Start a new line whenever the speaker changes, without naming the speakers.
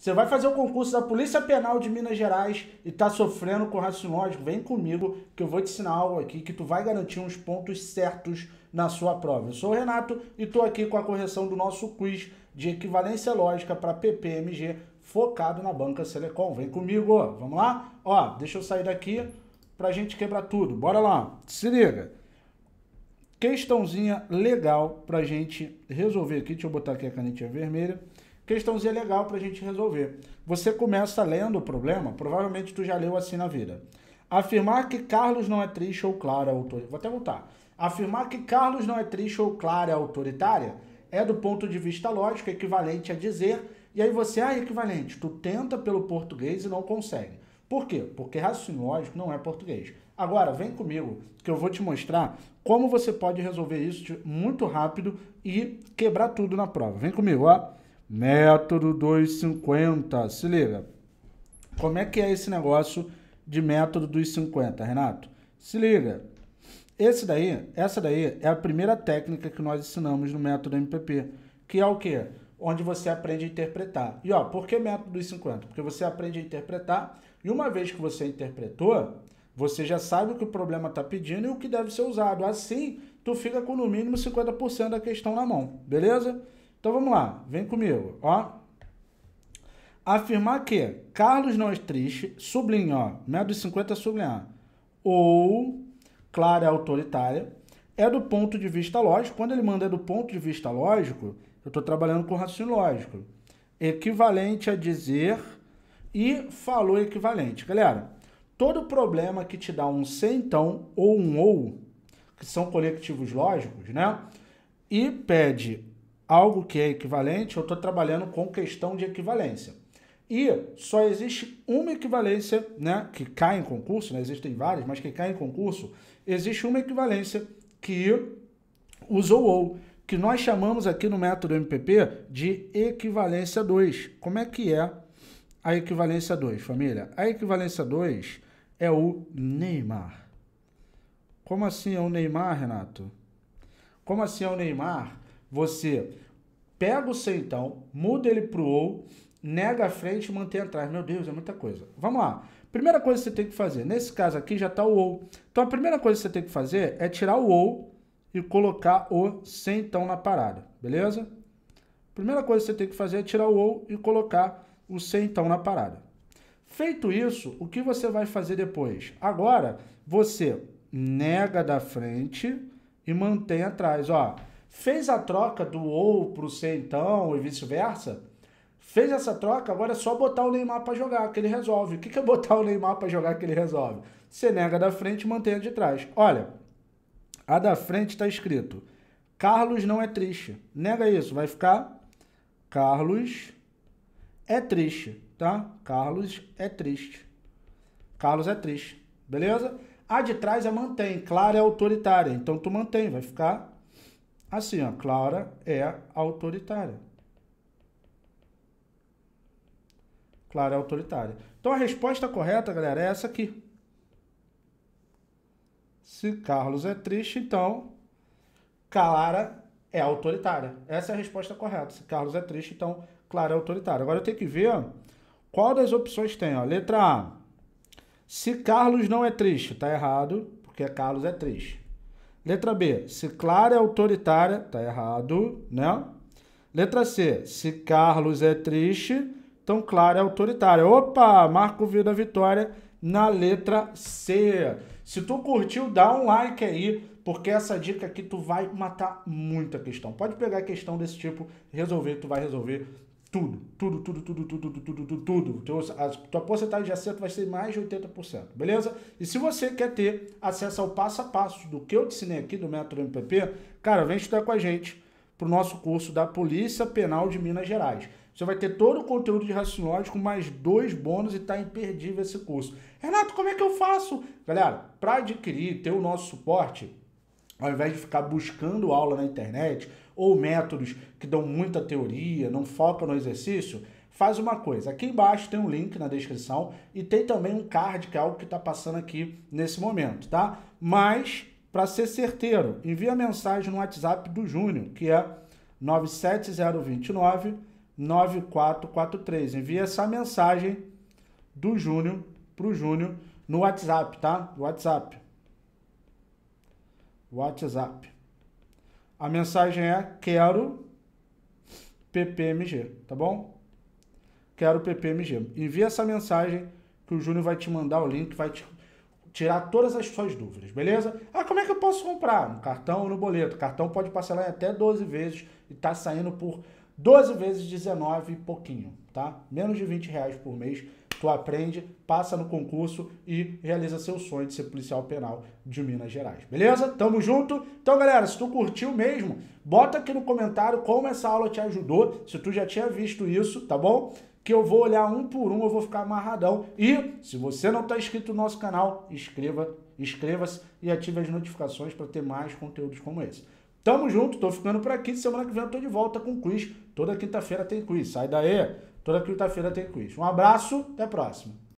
Você vai fazer o concurso da Polícia Penal de Minas Gerais e tá sofrendo com raciocínio lógico? Vem comigo que eu vou te ensinar algo aqui que tu vai garantir uns pontos certos na sua prova. Eu sou o Renato e tô aqui com a correção do nosso quiz de equivalência lógica para PPMG focado na banca Selecom. Vem comigo, vamos lá? Ó, deixa eu sair daqui pra gente quebrar tudo. Bora lá. Se liga. Questãozinha legal pra gente resolver aqui. Deixa eu botar aqui a canetinha vermelha questãozinha legal para a gente resolver. Você começa lendo o problema, provavelmente tu já leu assim na vida. Afirmar que Carlos não é triste ou clara autoritária. Vou até voltar. Afirmar que Carlos não é triste ou clara autoritária é, do ponto de vista lógico, equivalente a dizer. E aí você, ah, equivalente, tu tenta pelo português e não consegue. Por quê? Porque raciocínio lógico não é português. Agora, vem comigo que eu vou te mostrar como você pode resolver isso muito rápido e quebrar tudo na prova. Vem comigo, ó. Método 250. Se liga. Como é que é esse negócio de método dos 50, Renato? Se liga. Esse daí, essa daí é a primeira técnica que nós ensinamos no método MPP, que é o quê? Onde você aprende a interpretar. E ó, por que método dos 50? Porque você aprende a interpretar e uma vez que você interpretou, você já sabe o que o problema está pedindo e o que deve ser usado. Assim, tu fica com no mínimo 50% da questão na mão, beleza? Então vamos lá, vem comigo, ó. Afirmar que Carlos não é triste, sublinha, ó, médio 50 sublinhar, ou clara é autoritária, é do ponto de vista lógico. Quando ele manda é do ponto de vista lógico, eu estou trabalhando com raciocínio lógico. Equivalente a dizer e falou equivalente. Galera, todo problema que te dá um se então ou um ou, que são coletivos lógicos, né? E pede algo que é equivalente, eu estou trabalhando com questão de equivalência. E só existe uma equivalência né, que cai em concurso, né, existem várias, mas que cai em concurso, existe uma equivalência que usou ou, que nós chamamos aqui no método MPP de equivalência 2. Como é que é a equivalência 2, família? A equivalência 2 é o Neymar. Como assim é o Neymar, Renato? Como assim é o Neymar? Você Pega o C então, muda ele pro ou, nega a frente e mantém atrás. Meu Deus, é muita coisa. Vamos lá. Primeira coisa que você tem que fazer, nesse caso aqui já está o ou. Então a primeira coisa que você tem que fazer é tirar o ou e colocar o C então na parada, beleza? Primeira coisa que você tem que fazer é tirar o ou e colocar o C então na parada. Feito isso, o que você vai fazer depois? Agora, você nega da frente e mantém atrás, ó fez a troca do ou pro C então e vice-versa, fez essa troca, agora é só botar o Neymar para jogar, que ele resolve. O que, que é botar o Neymar para jogar que ele resolve? Você nega da frente e mantém a de trás. Olha, a da frente está escrito, Carlos não é triste. Nega isso, vai ficar Carlos é triste, tá? Carlos é triste. Carlos é triste, beleza? A de trás é mantém, claro é autoritária, então tu mantém, vai ficar Assim, ó, Clara é autoritária. Clara é autoritária. Então a resposta correta, galera, é essa aqui. Se Carlos é triste, então Clara é autoritária. Essa é a resposta correta. Se Carlos é triste, então Clara é autoritária. Agora eu tenho que ver qual das opções tem. Ó. Letra A. Se Carlos não é triste, tá errado, porque Carlos é triste. Letra B, se Clara é autoritária, tá errado, né? Letra C, se Carlos é triste, então Clara é autoritária. Opa, Marco Vida Vitória na letra C. Se tu curtiu, dá um like aí, porque essa dica aqui tu vai matar muita questão. Pode pegar questão desse tipo, resolver, tu vai resolver tudo, tudo, tudo, tudo, tudo, tudo, tudo, tudo, Então, a tua porcentagem de acerto vai ser mais de 80%, beleza? E se você quer ter acesso ao passo a passo do que eu te ensinei aqui do Método MPP, cara, vem estudar com a gente para o nosso curso da Polícia Penal de Minas Gerais. Você vai ter todo o conteúdo de raciocínio lógico, mais dois bônus e tá imperdível esse curso. Renato, como é que eu faço? Galera, para adquirir, ter o nosso suporte, ao invés de ficar buscando aula na internet ou métodos que dão muita teoria, não focam no exercício, faz uma coisa. Aqui embaixo tem um link na descrição e tem também um card, que é algo que está passando aqui nesse momento, tá? Mas, para ser certeiro, envia mensagem no WhatsApp do Júnior, que é 97029 9443. Envia essa mensagem do Júnior para o Júnior no WhatsApp, tá? WhatsApp WhatsApp. A mensagem é quero PPMG, tá bom? Quero PPMG. Envia essa mensagem que o Júnior vai te mandar o link, vai te tirar todas as suas dúvidas, beleza? Ah, como é que eu posso comprar? No cartão ou no boleto? cartão pode parcelar em até 12 vezes e tá saindo por 12 vezes 19 e pouquinho, tá? Menos de 20 reais por mês tu aprende, passa no concurso e realiza seu sonho de ser policial penal de Minas Gerais. Beleza? Tamo junto? Então, galera, se tu curtiu mesmo, bota aqui no comentário como essa aula te ajudou, se tu já tinha visto isso, tá bom? que eu vou olhar um por um, eu vou ficar amarradão. E se você não está inscrito no nosso canal, inscreva, inscreva-se e ative as notificações para ter mais conteúdos como esse. Tamo junto, tô ficando por aqui. Semana que vem eu tô de volta com quiz. Toda quinta-feira tem quiz. Sai daí! Toda quinta-feira tem quiz. Um abraço, até a próxima.